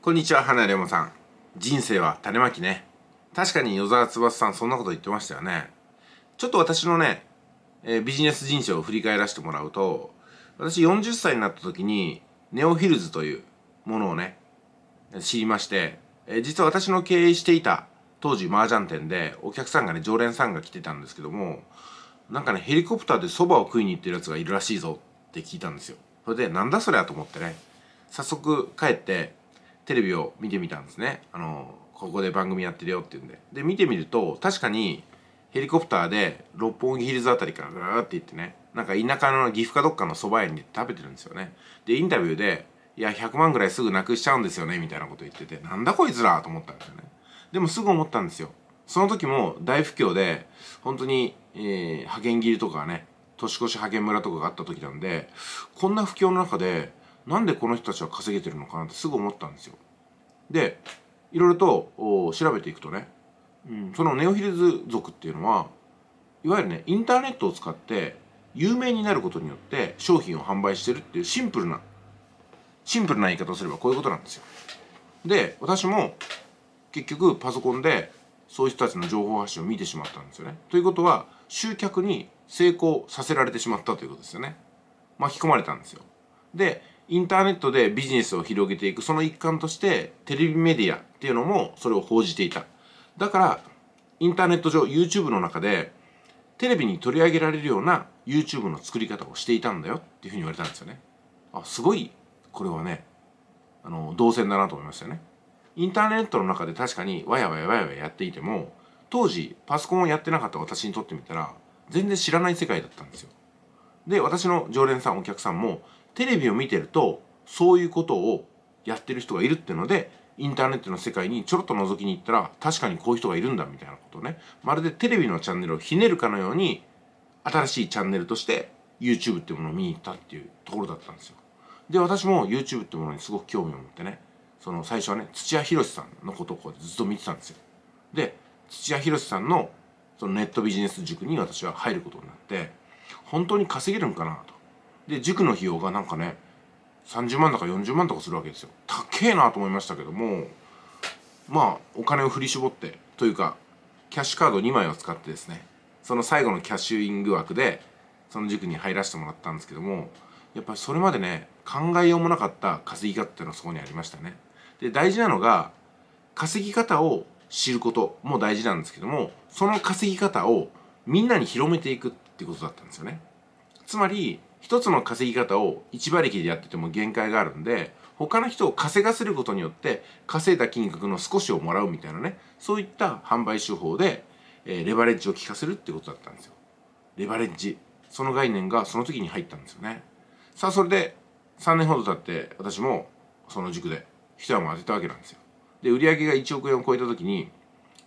こんにちは花レモさん人生は種まきね確かに与沢翼さんそんなこと言ってましたよねちょっと私のね、えー、ビジネス人生を振り返らせてもらうと私40歳になった時にネオヒルズというものをね知りまして、えー、実は私の経営していた当時麻雀店でお客さんがね常連さんが来てたんですけどもなんかねヘリコプターでそばを食いに行ってるやつがいるらしいぞって聞いたんですよそれでなんだそれやと思ってね早速帰ってテレビを見てみたんですねあのここで番組やってるよっていうんでで見てみると確かにヘリコプターで六本木ヒルズあたりからガーって行ってねなんか田舎の岐阜かどっかの蕎麦屋に食べてるんですよねでインタビューで「いや100万ぐらいすぐなくしちゃうんですよね」みたいなこと言っててなんだこいつらと思ったんですよねでもすぐ思ったんですよその時も大不況で本当に、えー、派遣切りとかね年越し派遣村とかがあった時なんでこんな不況の中でなんでこの人たちは稼げてるのかなってすぐ思ったんですよ。でいろいろと調べていくとね、うん、そのネオヒルズ族っていうのはいわゆるねインターネットを使って有名になることによって商品を販売してるっていうシンプルなシンプルな言い方をすればこういうことなんですよ。で私も結局パソコンでそういう人たちの情報発信を見てしまったんですよね。ということは集客に成功させられてしまったということですよね。巻き込まれたんですよ。でインターネットでビジネスを広げていくその一環としてテレビメディアっていうのもそれを報じていただからインターネット上 YouTube の中でテレビに取り上げられるような YouTube の作り方をしていたんだよっていうふうに言われたんですよねあすごいこれはねあの同線だなと思いましたよねインターネットの中で確かにわやわやわやわややっていても当時パソコンをやってなかった私にとってみたら全然知らない世界だったんですよで私の常連さんお客さんもテレビを見てるとそういうことをやってる人がいるっていうのでインターネットの世界にちょろっと覗きに行ったら確かにこういう人がいるんだみたいなことねまるでテレビのチャンネルをひねるかのように新しいチャンネルとして YouTube っていうものを見に行ったっていうところだったんですよで私も YouTube っていうものにすごく興味を持ってねその最初はね土屋宏さんのことをこうずっと見てたんですよで土屋宏さんのそのネットビジネス塾に私は入ることになって本当に稼げるんかなとで塾の費用がなんかね30万とか40万とかするわけですよ高えなと思いましたけどもまあお金を振り絞ってというかキャッシュカード2枚を使ってですねその最後のキャッシュイング枠でその塾に入らせてもらったんですけどもやっぱりそれまでね考えようもなかった稼ぎ方っていうのはそこにありましたねで大事なのが稼ぎ方を知ることも大事なんですけどもその稼ぎ方をみんなに広めていくってことだったんですよねつまり一つの稼ぎ方を1馬力でやってても限界があるんで他の人を稼がせることによって稼いだ金額の少しをもらうみたいなねそういった販売手法で、えー、レバレッジを効かせるってことだったんですよ。レバレッジその概念がその時に入ったんですよね。さあそれで3年ほど経って私もその塾で一山当てたわけなんですよ。で売り上げが1億円を超えた時に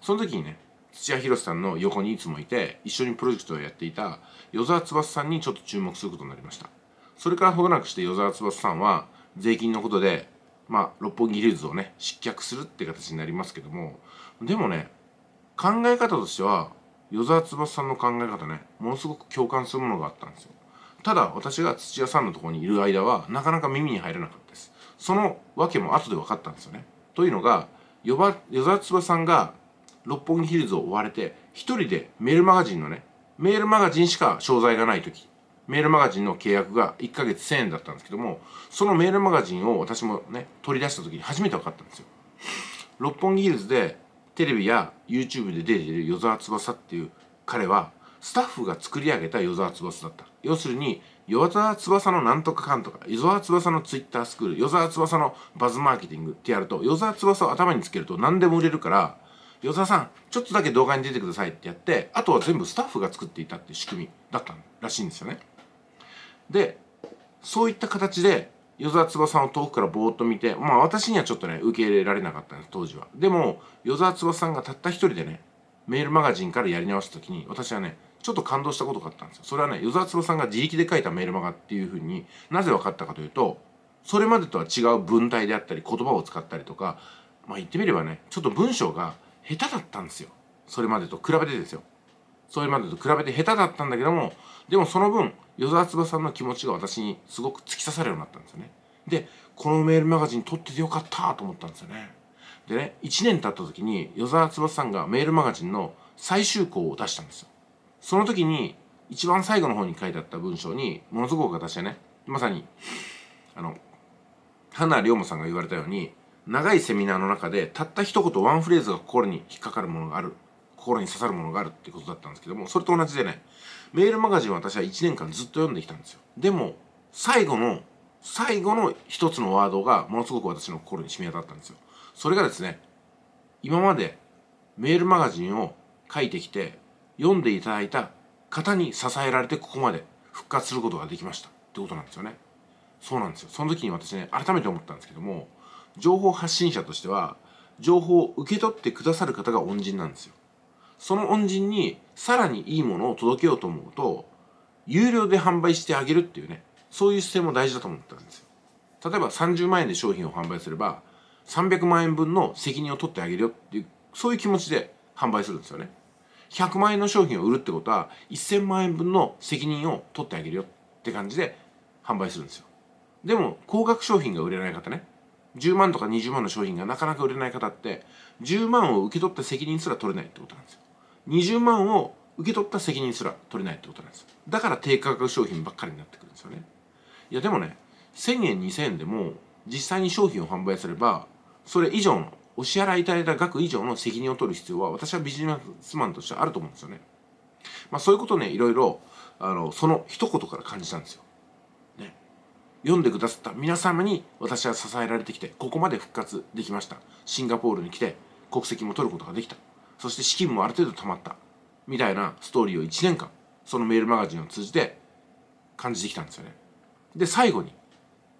その時にね土屋宏さんの横にいつもいて一緒にプロジェクトをやっていた与沢翼さんにちょっと注目することになりましたそれからほどなくして与沢翼さんは税金のことでまあ六本木ヒルズをね失脚するって形になりますけどもでもね考え方としては与沢翼さんの考え方ねものすごく共感するものがあったんですよただ私が土屋さんのところにいる間はなかなか耳に入らなかったですその訳も後で分かったんですよねというのが与沢翼さんが六本木ヒルズを追われて一人でメールマガジンのねメールマガジンしか商材がない時メールマガジンの契約が1ヶ月1000円だったんですけどもそのメールマガジンを私もね取り出した時に初めて分かったんですよ六本木ヒルズでテレビや YouTube で出ている与沢翼っていう彼はスタッフが作り上げた与沢翼だった要するに与沢翼のなんとかかんとか与沢翼のツイッタースクール与沢翼のバズマーケティングってやると与沢翼を頭につけると何でも売れるから与沢さんちょっとだけ動画に出てくださいってやってあとは全部スタッフが作っていたって仕組みだったらしいんですよねでそういった形で与沢翼さんを遠くからぼーっと見てまあ私にはちょっとね受け入れられなかったんです当時はでも与沢翼さんがたった一人でねメールマガジンからやり直した時に私はねちょっと感動したことがあったんですよそれはね与沢翼さんが自力で書いたメールマガっていうふうになぜ分かったかというとそれまでとは違う文体であったり言葉を使ったりとかまあ言ってみればねちょっと文章が下手だったんですよそれまでと比べてですよそれまでと比べて下手だったんだけどもでもその分与沢翼さんの気持ちが私にすごく突き刺さるようになったんですよねでこのメールマガジン撮っててよかったと思ったんですよねでね1年経った時に与沢翼さんがメールマガジンの最終稿を出したんですよその時に一番最後の方に書いてあった文章にものすごく私はねまさにあの花涼真さんが言われたように長いセミナーの中でたった一言ワンフレーズが心に引っかかるものがある心に刺さるものがあるってことだったんですけどもそれと同じでねメールマガジンは私は1年間ずっと読んできたんですよでも最後の最後の一つのワードがものすごく私の心に染み渡ったんですよそれがですね今までメールマガジンを書いてきて読んでいただいた方に支えられてここまで復活することができましたってことなんですよねそうなんですよその時に私ね改めて思ったんですけども情報発信者としては情報を受け取ってくださる方が恩人なんですよその恩人にさらにいいものを届けようと思うと有料で販売してあげるっていうねそういう姿勢も大事だと思ったんですよ例えば30万円で商品を販売すれば300万円分の責任を取ってあげるよっていうそういう気持ちで販売するんですよね100万円の商品を売るってことは1000万円分の責任を取ってあげるよって感じで販売するんですよでも高額商品が売れない方ね10万とか20万の商品がなかなか売れない方って10万を受け取った責任すら取れないってことなんですよ20万を受け取った責任すら取れないってことなんですよだから低価格商品ばっかりになってくるんですよねいやでもね1000円2000円でも実際に商品を販売すればそれ以上のお支払いいただいた額以上の責任を取る必要は私はビジネスマンとしてあると思うんですよねまあそういうことねいろいろあのその一言から感じたんですよ読んでくださった皆様に私は支えられてきてここまで復活できましたシンガポールに来て国籍も取ることができたそして資金もある程度貯まったみたいなストーリーを1年間そのメールマガジンを通じて感じてきたんですよねで最後に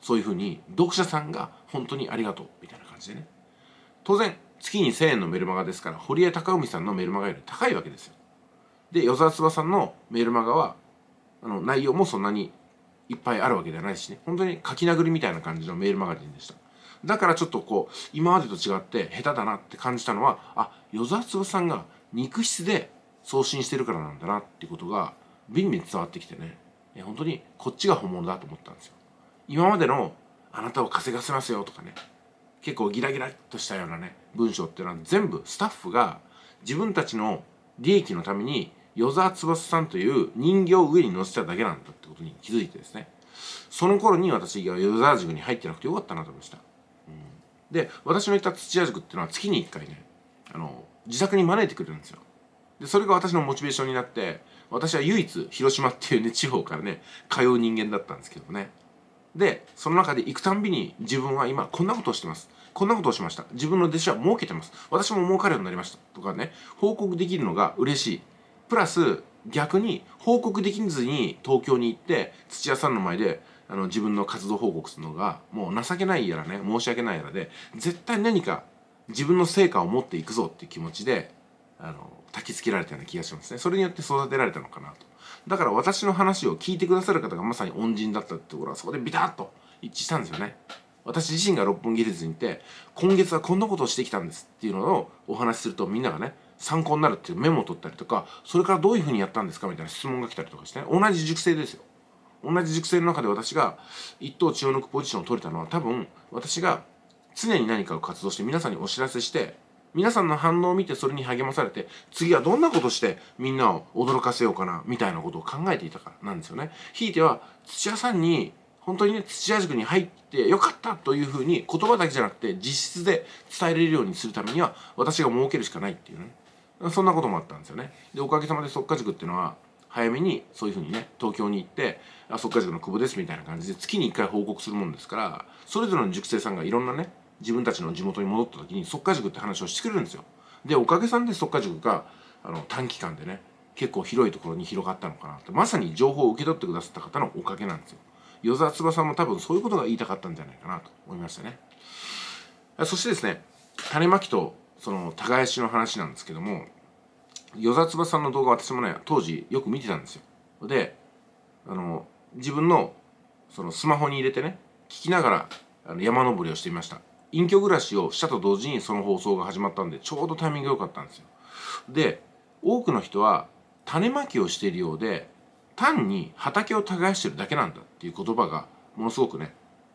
そういうふうに読者さんが本当にありがとうみたいな感じでね当然月に1000円のメルマガですから堀江貴文さんのメルマガより高いわけですよで与沢翼さんのメルマガはあの内容もそんなにいっぱいあるわけではないしね本当に書き殴りみたいな感じのメールマガジンでしただからちょっとこう今までと違って下手だなって感じたのはあ与沢翼さんが肉質で送信してるからなんだなってことがビンビン伝わってきてね本当にこっちが本物だと思ったんですよ今までのあなたを稼がせますよとかね結構ギラギラっとしたようなね文章っていうのは全部スタッフが自分たちの利益のために与沢翼さんという人形を上に乗せただけなんだってことに気づいてですねその頃に私が与沢塾に入ってなくてよかったなと思いました、うん、で私のった土屋塾っていうのは月に1回ねあの自宅に招いてくれるんですよでそれが私のモチベーションになって私は唯一広島っていうね地方からね通う人間だったんですけどねでその中で行くたんびに自分は今こんなことをしてますこんなことをしました自分の弟子は儲けてます私も儲かるようになりましたとかね報告できるのが嬉しいプラス逆に報告できずに東京に行って土屋さんの前であの自分の活動報告するのがもう情けないやらね申し訳ないやらで絶対何か自分の成果を持っていくぞっていう気持ちであの焚き付けられたような気がしますねそれによって育てられたのかなとだから私の話を聞いてくださる方がまさに恩人だったってところはそこでビタッと一致したんですよね私自身が六本木ヒルズにいて今月はこんなことをしてきたんですっていうのをお話しするとみんながね参考になるっていうメモを取ったりとかそれからどういうふうにやったんですかみたいな質問が来たりとかして、ね、同じ熟成ですよ同じ熟成の中で私が一等血を抜くポジションを取れたのは多分私が常に何かを活動して皆さんにお知らせして皆さんの反応を見てそれに励まされて次はどんなことしてみんなを驚かせようかなみたいなことを考えていたからなんですよね。ひいては土屋さんに本当にね土屋塾に入ってよかったというふうに言葉だけじゃなくて実質で伝えれるようにするためには私が設けるしかないっていうね。そんなこともあったんですよねでおかげさまで即価塾っていうのは早めにそういうふうにね東京に行って「あ即価塾の久保です」みたいな感じで月に1回報告するもんですからそれぞれの塾生さんがいろんなね自分たちの地元に戻った時に即価塾って話をしてくれるんですよでおかげさんで即価塾があの短期間でね結構広いところに広がったのかなってまさに情報を受け取ってくださった方のおかげなんですよ与沢翼さんも多分そういうことが言いたかったんじゃないかなと思いましたねそしてですね種まきとその耕しの話なんですけども与座翼さんの動画私もね当時よく見てたんですよであの自分のそのスマホに入れてね聞きながらあの山登りをしていました隠居暮らしをしたと同時にその放送が始まったんでちょうどタイミング良かったんですよで多くの人は種まきをしているようで単に畑を耕してるだけなんだっていう言葉がものすごくね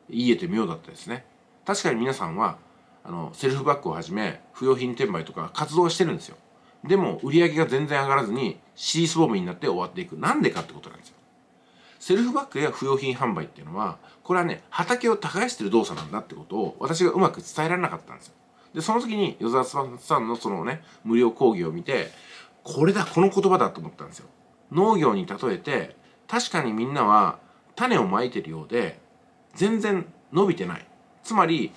言えて妙だったですね確かに皆さんはあのセルフバッグをはじめ不用品転売とか活動してるんですよでも売り上げが全然上がらずにシースボームになって終わっていくなんでかってことなんですよセルフバッグや不用品販売っていうのはこれはね畑を耕してる動作なんだってことを私がうまく伝えられなかったんですよでその時に与沢さんのそのね無料講義を見てこれだこの言葉だと思ったんですよ農業に例えて確かにみんなは種をまいてるようで全然伸びてないつまり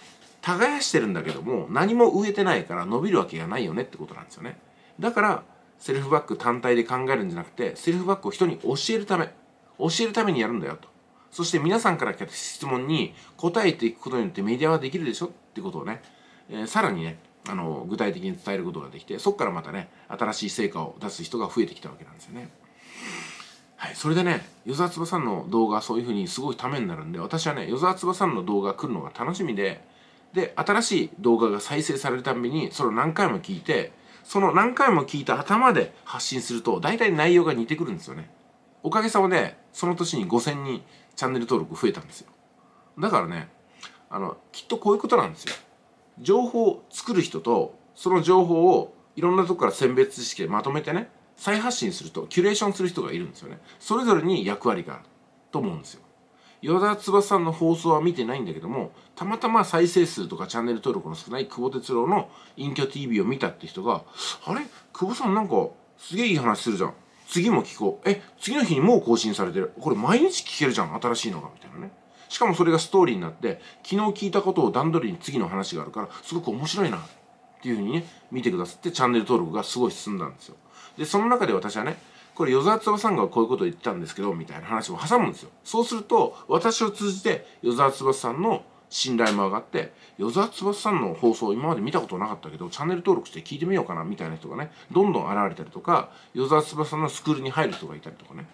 耕してるんだけども何も植えてないから伸びるわけがないよねってことなんですよねだからセルフバック単体で考えるんじゃなくてセルフバックを人に教えるため教えるためにやるんだよとそして皆さんから来た質問に答えていくことによってメディアはできるでしょってことをね、えー、さらにねあの具体的に伝えることができてそこからまたね新しい成果を出す人が増えてきたわけなんですよね。はい、それでね、与沢翼さんの動画そういう風にすごいためになるんで、私はね、与沢翼さんの動画来るのが楽しみで、で新しい動画が再生されるたびにそれを何回も聞いてその何回も聞いた頭で発信すると大体内容が似てくるんですよねおかげさまでその年に5000人チャンネル登録増えたんですよだからねあのきっとこういうことなんですよ情報を作る人とその情報をいろんなとこから選別してまとめてね再発信するとキュレーションする人がいるんですよねそれぞれに役割があると思うんですよ与田翼さんの放送は見てないんだけどもたまたま再生数とかチャンネル登録の少ない久保哲郎の「隠居 TV」を見たって人が「あれ久保さんなんかすげえいい話するじゃん次も聞こうえ次の日にもう更新されてるこれ毎日聞けるじゃん新しいのが」みたいなねしかもそれがストーリーになって昨日聞いたことを段取りに次の話があるからすごく面白いなっていうふうにね見てくださってチャンネル登録がすごい進んだんですよでその中で私はねこれ与沢翼さんがこういうことを言ったんですけどみたいな話も挟むんですよそうすると私を通じて与沢翼さんの信頼も上がって与沢翼さんの放送今まで見たことなかったけどチャンネル登録して聞いてみようかなみたいな人がねどんどん現れたりとか与沢翼さんのスクールに入る人がいたりとかね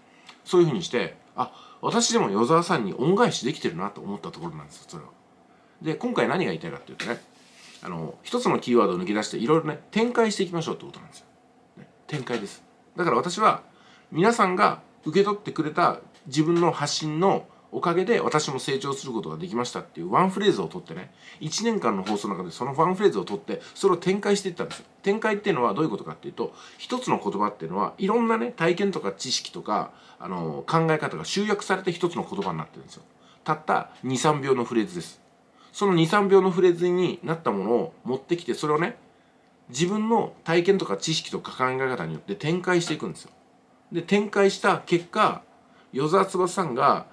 そういうふうにしてあ私でも与沢さんに恩返しできてるなと思ったところなんですよそれは。で今回何が言いたいかっていうとねあの一つのキーワードを抜き出していろいろね展開していきましょうってことなんですよ。ね、展開です。だから私は皆さんが受け取ってくれた自分の発信のおかげで私も成長することができましたっていうワンフレーズを取ってね1年間の放送の中でそのワンフレーズを取ってそれを展開していったんですよ展開っていうのはどういうことかっていうと一つの言葉っていうのはいろんなね体験とか知識とかあの考え方が集約されて一つの言葉になってるんですよたった23秒のフレーズですその23秒のフレーズになったものを持ってきてそれをね自分の体験とか知識とか考え方によって展開していくんですよで展開した結果与沢翼さんが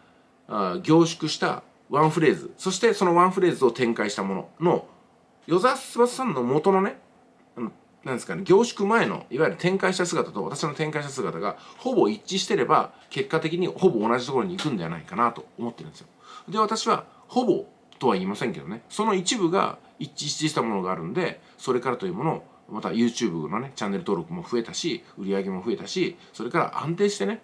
あ凝縮したワンフレーズそしてそのワンフレーズを展開したものの与沢翼さんの元のね何ですかね凝縮前のいわゆる展開した姿と私の展開した姿がほぼ一致してれば結果的にほぼ同じところに行くんではないかなと思ってるんですよ。で私はほぼとは言いませんけどねその一部が一致したものがあるんでそれからというものをまた YouTube のね、チャンネル登録も増えたし、売り上げも増えたし、それから安定してね、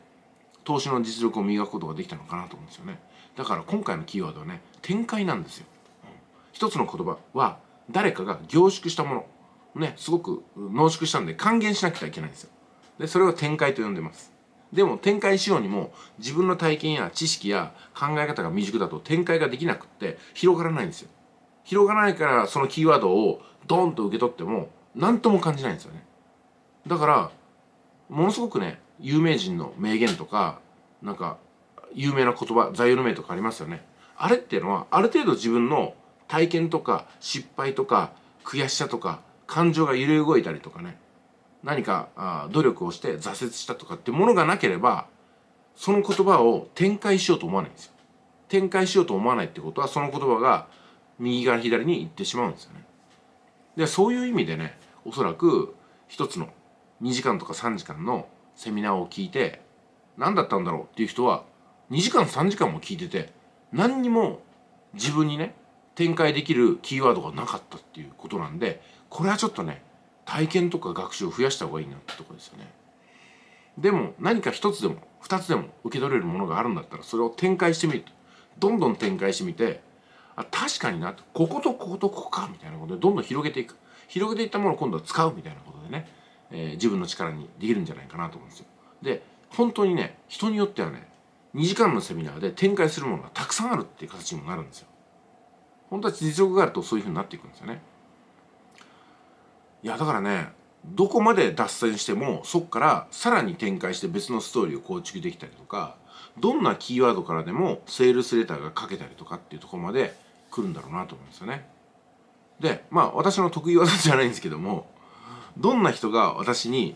投資の実力を磨くことができたのかなと思うんですよね。だから今回のキーワードはね、展開なんですよ。一つの言葉は、誰かが凝縮したもの、ね、すごく濃縮したんで還元しなくちゃいけないんですよ。で、それを展開と呼んでます。でも展開しようにも自分の体験や知識や考え方が未熟だと展開ができなくって広がらないんですよ。広がらないからそのキーワードをドーンと受け取っても何とも感じないんですよねだからものすごくね有名人の名言とかなんか有名な言葉座右の銘とかありますよねあれっていうのはある程度自分の体験とか失敗とか悔しさとか感情が揺れ動いたりとかね何かあ努力をして挫折したとかってものがなければその言葉を展開しようと思わないんですよ展開しようと思わないってことはその言葉が右から左に行ってしまうんですよねでそういう意味でねおそらく一つの2時間とか3時間のセミナーを聞いて何だったんだろうっていう人は2時間3時間も聞いてて何にも自分にね展開できるキーワードがなかったっていうことなんでこれはちょっとね体験とか学習を増やした方がいいなってとこですよね。でも何か一つでも二つでも受け取れるものがあるんだったらそれを展開してみるとどんどん展開してみてあ確かになこことこことここかみたいなことでどんどん広げていく広げていったものを今度は使うみたいなことでね、えー、自分の力にできるんじゃないかなと思うんですよ。で本当にね人によってはね2時間のセミナーで展開するものがたくさんあるっていう形にもなるんですよ。本当は実力があるとそういうふうになっていくんですよね。いやだからねどこまで脱線してもそこからさらに展開して別のストーリーを構築できたりとかどんなキーワードからでもセールスレターが書けたりとかっていうとこまで来るんだろうなと思うんですよね。でまあ私の得意技じゃないんですけどもどんな人が私に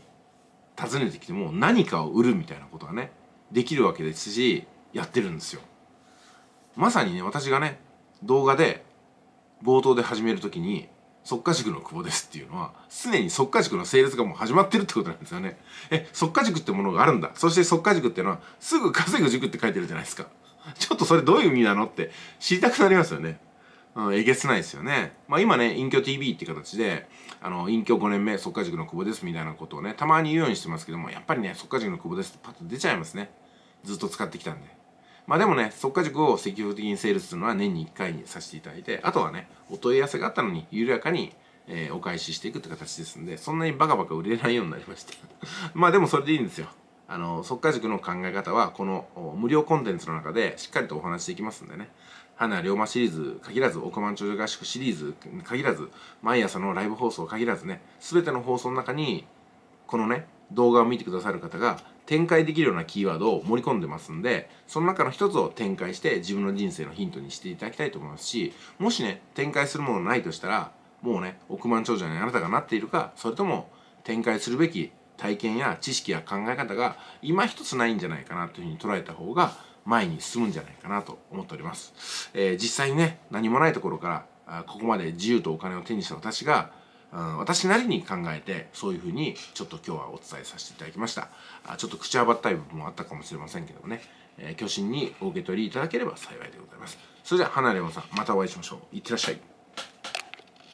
訪ねてきても何かを売るみたいなことがねできるわけですしやってるんですよまさにね私がね動画で冒頭で始める時に「即家塾の久保です」っていうのはすでに即家塾の成立がもう始まってるってことなんですよねえ即家塾ってものがあるんだそして即家塾っていうのはすぐ稼ぐ塾って書いてるじゃないですかちょっとそれどういう意味なのって知りたくなりますよねえげつないですよね。まあ今ね、隠居 TV って形で、あの、隠居5年目、即家塾の久保ですみたいなことをね、たまに言うようにしてますけども、やっぱりね、即家塾の久保ですってパッと出ちゃいますね。ずっと使ってきたんで。まあでもね、即家塾を積極的にセールするのは年に1回にさせていただいて、あとはね、お問い合わせがあったのに、緩やかに、えー、お返ししていくって形ですんで、そんなにバカバカ売れないようになりました。まあでもそれでいいんですよ。あの、即家塾の考え方は、この無料コンテンツの中でしっかりとお話していきますんでね。花龍馬シリーズ限らず、億万長者合宿シリーズ限らず、毎朝のライブ放送限らずね、すべての放送の中に、このね、動画を見てくださる方が展開できるようなキーワードを盛り込んでますんで、その中の一つを展開して自分の人生のヒントにしていただきたいと思いますし、もしね、展開するものないとしたら、もうね、億万長者にあなたがなっているか、それとも展開するべき体験や知識や考え方が今一つないんじゃないかなというふうに捉えた方が前に進むんじゃないかなと思っております。えー、実際にね、何もないところから、ここまで自由とお金を手にした私が、うん、私なりに考えて、そういうふうにちょっと今日はお伝えさせていただきました。あちょっと口あばったい部分もあったかもしれませんけどもね、えー、巨神にお受け取りいただければ幸いでございます。それでは、離れもさん、またお会いしましょう。いってらっしゃい。